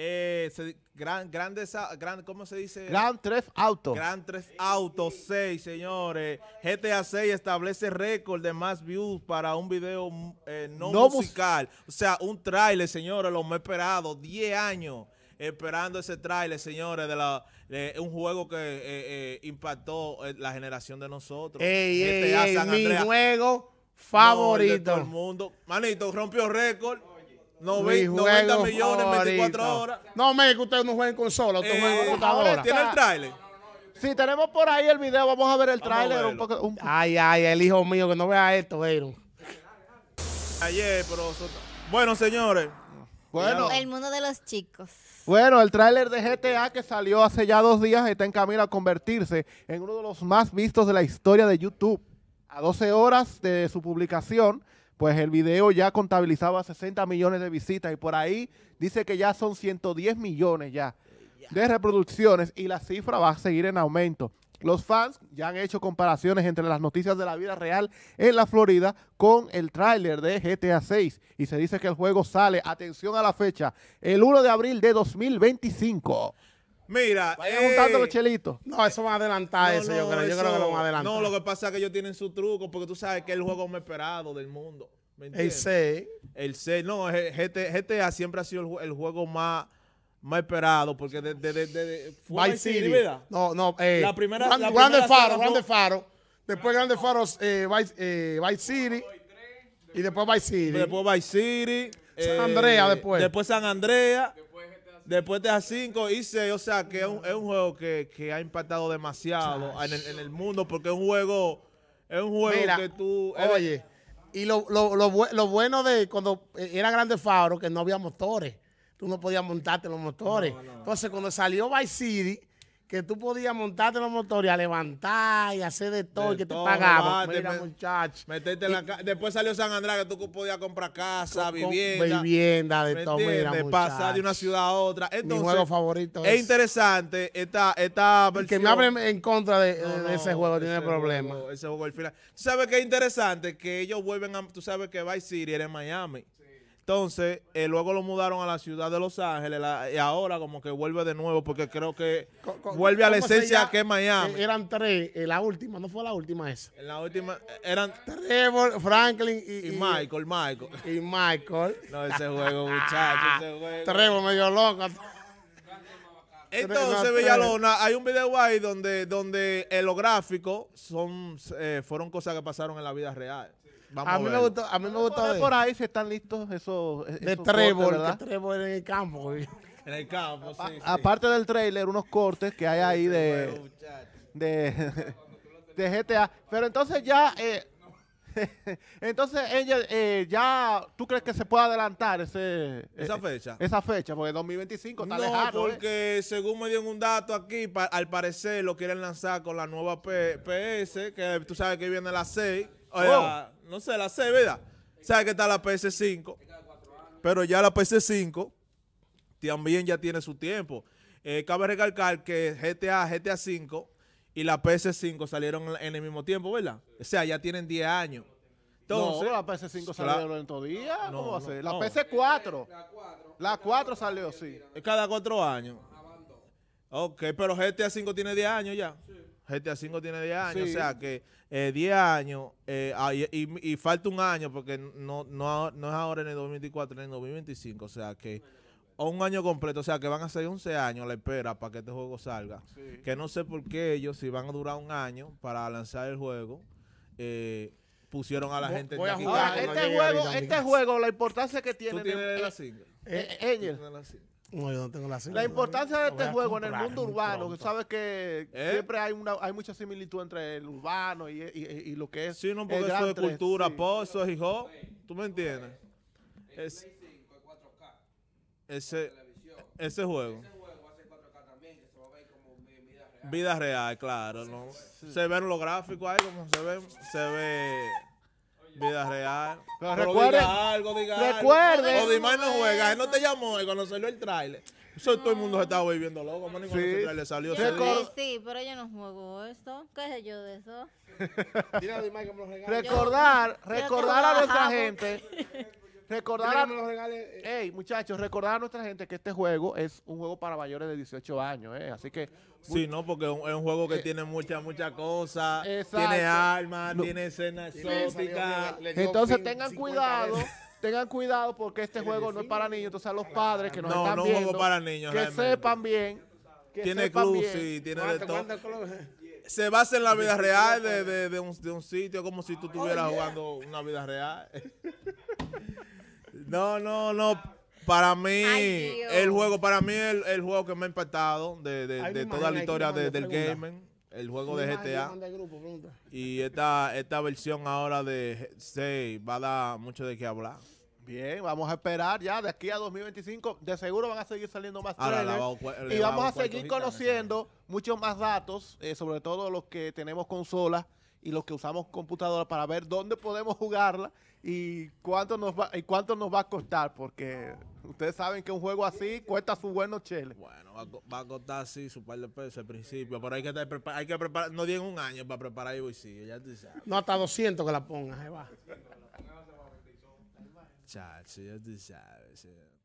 Eh, gran, grandes, gran, ¿cómo se dice? Gran 3 Auto. Gran 3 Auto 6, señores. GTA 6 establece récord de más views para un video mm, eh, no, musical. o sea, un tráiler, señores, lo he esperado. 10 años esperando ese tráiler, señores, de, la, un juego que eh, eh, impactó la generación de nosotros. GTA mi juego favorito. el mundo. Manito, rompió récord. No, ve, 90 millones 24 horas. No, me que ustedes no jueguen consola, ustedes eh, ¿Tiene el tráiler? Si tenemos por ahí el video, vamos a ver el tráiler. Ay, ay, el hijo mío, que no vea esto, Aaron. Ayer, pero... Bueno, señores. Bueno. El mundo de los chicos. Bueno, el tráiler de GTA que salió hace ya dos días está en camino a convertirse en uno de los más vistos de la historia de YouTube. A 12 horas de su publicación, pues el video ya contabilizaba 60 millones de visitas y por ahí dice que ya son 110 millones ya de reproducciones y la cifra va a seguir en aumento. Los fans ya han hecho comparaciones entre las noticias de la vida real en la Florida con el tráiler de GTA 6 y se dice que el juego sale, atención a la fecha, el 1 de abril de 2025. Mira, Vayan eh, juntando los eh, chelitos. No, eso va a adelantar eso, yo creo. yo creo que lo van a adelantar. No, lo que pasa es que ellos tienen su truco, porque tú sabes que es el juego más esperado del mundo. el C, El C, no, GTA, siempre ha sido el, juego más más esperado porque desde de, de, Vice City, No, no, eh, la primera, Grande Faro, Grande Faro. Después Grande Faro, eh, Vice, eh, Vice City. Y después Vice City. Después Vice City. San Andrea después. Después San Andrea. Después Después de a 5 hice, o sea, que es un, juego que, ha impactado demasiado en el, mundo porque es un juego, es un juego que tú... Oye, y lo, lo, bueno de cuando era Grande Fabro que no había motores. Tú no podías montarte los motores. Entonces, cuando salió Vice City, que tú podías montarte los motores a levantar y hacer de todo, de que te pagaban. Mira, Meterte en la Después salió San Andrés, que tú podías comprar casa, vivienda. Vivienda, de todo, mira, De pasar de una ciudad a otra. Entonces, Mi juego favorito es. es interesante está, esta Que me hablen en contra de, ese juego, tiene problemas. Ese juego al final. ¿Tú sabes qué es interesante? Que ellos vuelven a... Tú sabes que Vice City era en Miami. Entonces, eh, luego lo mudaron a la ciudad de Los Ángeles y ahora como que vuelve de nuevo porque creo que vuelve a la esencia que es Miami. Eh, eran tres, eh, la última, no fue la última esa. En la última, eran Trevor, Franklin y, Michael, Michael. Y Michael. No, ese juego, muchachos, ese juego. Trevor medio loco. Entonces, Villalona, hay un video ahí donde, donde los gráficos son, fueron cosas que pasaron en la vida real a, mí me gustó, a mí me por, ahí si están listos esos, de trébol, trébol en el campo. En el campo, sí, Aparte del trailer, unos cortes que hay ahí de, de, GTA. Pero entonces ya, eh, entonces ella, eh, ya, ¿tú crees que se puede adelantar ese, eh, esa fecha? Esa fecha, porque 2025 está no, lejano, porque según me dieron un dato aquí, al parecer lo quieren lanzar con la nueva PS, que tú sabes que viene la 6 no sé, la C, ¿verdad? Sabes que está la PS5, pero ya la PS5 también ya tiene su tiempo. Eh, cabe recalcar que GTA, GTA V y la PS5 salieron en el mismo tiempo, ¿verdad? O sea, ya tienen 10 años. Entonces, no, la PS5 salió en todo día. No, ¿Cómo va a ser? La PS4. La 4, la salió, sí. Es cada cuatro años. Ok, pero GTA 5 tiene 10 años ya. GTA 5 tiene 10 años, o sea que 10 eh, años, eh, ah, y, falta un año porque no, no, es ahora en el 2024, en el 2025, o sea que un año completo, o sea que van a ser 11 años la espera para que este juego salga. Que no sé por qué ellos, si van a durar un año para lanzar el juego, eh, pusieron a la gente a ah, este, juego, este juego, la importancia que tiene... No, yo no tengo la La importancia de este juego en el mundo urbano, que sabes que ¿Eh? siempre hay una hay mucha similitud entre el urbano y, y, lo que es. Sí, no, porque eso es cultura sí. eso es hijo. ¿Tú me entiendes? Es, 4K. ese, ese juego. va a 4K también. ver como Vida real, claro. ¿no? Se ven los gráficos ahí, como se ven. Se ve. Vida real. Pero, algo, diga recuerden. o Odimar no juega. Él no te llamó. cuando salió el trailer. todo el mundo se estaba viviendo loco, man. Sí. Le salió sí, sí, pero yo no juego esto ¿Qué sé yo de eso? recordar, recordar a nuestra gente Recordar a, eh. muchachos, recordar a nuestra gente que este juego es un juego para mayores de 18 años, eh. Así que... Sí, no, porque es un juego que eh, tiene muchas, muchas cosas. Tiene armas, tiene escena exóticas. Entonces tengan cuidado. Tengan cuidado porque este juego no es para niños. Entonces a los padres que no, están viendo, que sepan bien. Que tiene sepan tiene de todo se basa en la vida real de, un, de un, sitio, como si tú estuvieras jugando una vida real. No, no, no. Para mí, el juego, para mí, el, juego que me ha impactado de, de, de toda la historia del gaming, el juego de GTA. Y esta, esta versión ahora de 6 va a dar mucho de qué hablar. Bien, vamos a esperar ya de aquí a 2025. De seguro van a seguir saliendo más trailers. y vamos a seguir conociendo muchos más datos, eh, sobre todo los que tenemos consolas y los que usamos computadoras para ver dónde podemos jugarla y cuánto nos va, y cuánto nos va a costar, porque ustedes saben que un juego así cuesta su bueno, Chele. Bueno, va a, costar así su par de pesos al principio, pero hay que, hay que preparar, no tienen un año para preparar el bolsillo, ya tú sabes. No, hasta 200 que la pongas, ahí va. ya tú sabes,